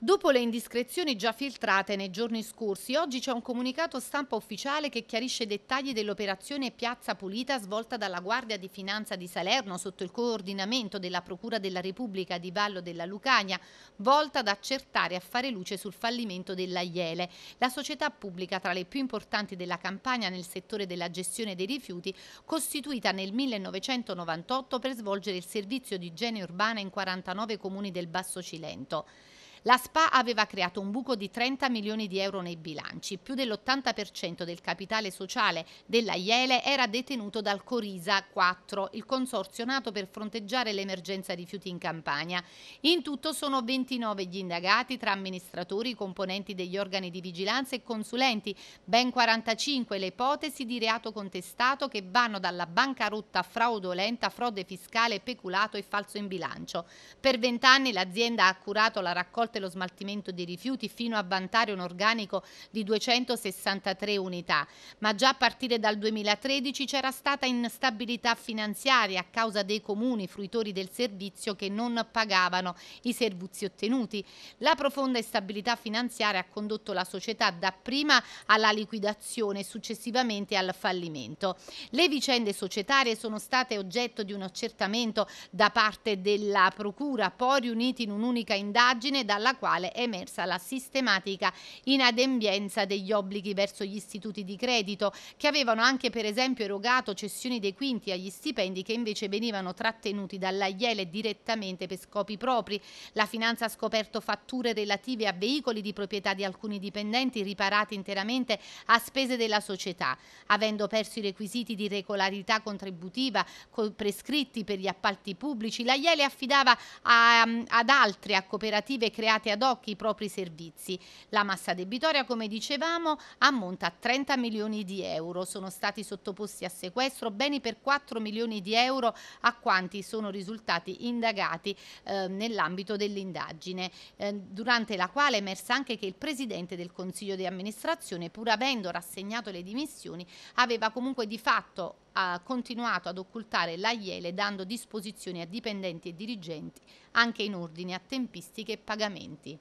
Dopo le indiscrezioni già filtrate nei giorni scorsi, oggi c'è un comunicato stampa ufficiale che chiarisce i dettagli dell'operazione Piazza Pulita svolta dalla Guardia di Finanza di Salerno sotto il coordinamento della Procura della Repubblica di Vallo della Lucania, volta ad accertare e a fare luce sul fallimento della Iele, la società pubblica tra le più importanti della campagna nel settore della gestione dei rifiuti, costituita nel 1998 per svolgere il servizio di igiene urbana in 49 comuni del Basso Cilento. La SPA aveva creato un buco di 30 milioni di euro nei bilanci, più dell'80% del capitale sociale della Iele era detenuto dal Corisa 4, il consorzio nato per fronteggiare l'emergenza rifiuti in Campania. In tutto sono 29 gli indagati tra amministratori, componenti degli organi di vigilanza e consulenti, ben 45 le ipotesi di reato contestato che vanno dalla bancarotta fraudolenta, frode fiscale, peculato e falso in bilancio. Per vent'anni l'azienda ha curato la raccolta volte lo smaltimento dei rifiuti fino a vantare un organico di 263 unità, ma già a partire dal 2013 c'era stata instabilità finanziaria a causa dei comuni fruitori del servizio che non pagavano i servizi ottenuti. La profonda instabilità finanziaria ha condotto la società dapprima alla liquidazione e successivamente al fallimento. Le vicende societarie sono state oggetto di un accertamento da parte della Procura, poi riuniti in un'unica indagine dalla dalla quale è emersa la sistematica inadempienza degli obblighi verso gli istituti di credito, che avevano anche per esempio erogato cessioni dei quinti agli stipendi che invece venivano trattenuti dalla Iele direttamente per scopi propri. La finanza ha scoperto fatture relative a veicoli di proprietà di alcuni dipendenti riparati interamente a spese della società, avendo perso i requisiti di regolarità contributiva prescritti per gli appalti pubblici. La Iele affidava a, ad altre, a cooperative create create ad hoc i propri servizi. La massa debitoria, come dicevamo, ammonta a 30 milioni di euro. Sono stati sottoposti a sequestro beni per 4 milioni di euro a quanti sono risultati indagati eh, nell'ambito dell'indagine, eh, durante la quale è emersa anche che il presidente del Consiglio di amministrazione, pur avendo rassegnato le dimissioni, aveva comunque di fatto ha continuato ad occultare la Iele dando disposizioni a dipendenti e dirigenti anche in ordine a tempistiche e pagamenti.